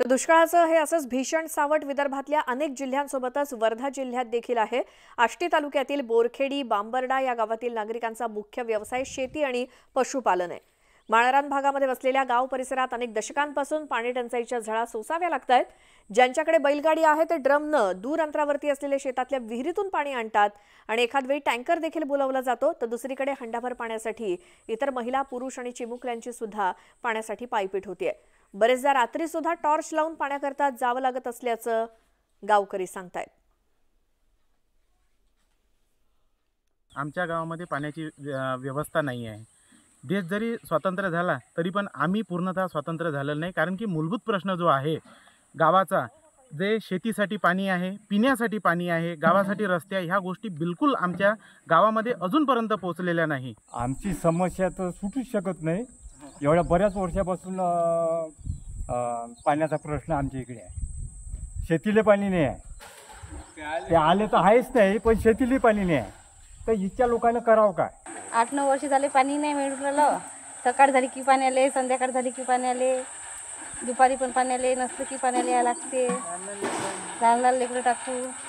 तर दुष्काळाचं हे असंच भीषण सावट विदर्भातल्या अनेक जिल्ह्यांसोबतच वर्धा जिल्ह्यात देखील आहे आष्टी तालुक्यातील बोरखेडी बांबरडा या गावातील नागरिकांचा मुख्य व्यवसाय शेती आणि पशुपालन आहे माळरान भागामध्ये वसलेल्या गाव परिसरात अनेक दशकांपासून पाणी टंचाईच्या झळा सोसाव्या लागत आहेत ज्यांच्याकडे बैलगाडी आहे ते न दूर अंतरावरती असलेल्या शेतातल्या विहिरीतून पाणी आणतात आणि एखाद वेळी टँकर देखील बोलावला जातो तर दुसरीकडे हंडाभर पाण्यासाठी इतर महिला पुरुष आणि चिमुकल्यांची सुद्धा पाण्यासाठी पायपीट होतीये बरेचदा रात्री सुद्धा टॉर्च लावून पाण्याकरता जावं लागत असल्याचं गावकरी सांगतायत आमच्या गावामध्ये पाण्याची व्यवस्था नाही आहे देश जरी स्वतंत्र झाला तरी पण आम्ही पूर्णतः स्वतंत्र झालेलं नाही कारण की मूलभूत प्रश्न जो आहे गावाचा जे शेतीसाठी पाणी आहे पिण्यासाठी पाणी आहे गावासाठी रस्ते आहे ह्या गोष्टी बिलकुल आमच्या गावामध्ये अजूनपर्यंत पोहोचलेल्या नाही आमची समस्या तर सुटूच शकत नाही एवढ्या बऱ्याच वर्षापासून पाण्याचा प्रश्न आमच्या इकडे आहे शेतीला पाणी नाही आहे ते आले तर आहेच नाही पण शेतीले पाणी नाही आहे तर इथच्या लोकांना करावं काय आठ नऊ वर्ष झाले पाणी नाही मिळालं सकाळ झाली की पाणी आले संध्याकाळ झाली की पाणी आले दुपारी पण पाणी आले नसलं की पाणी यायला लागते लहान लहान लेकरं टाकू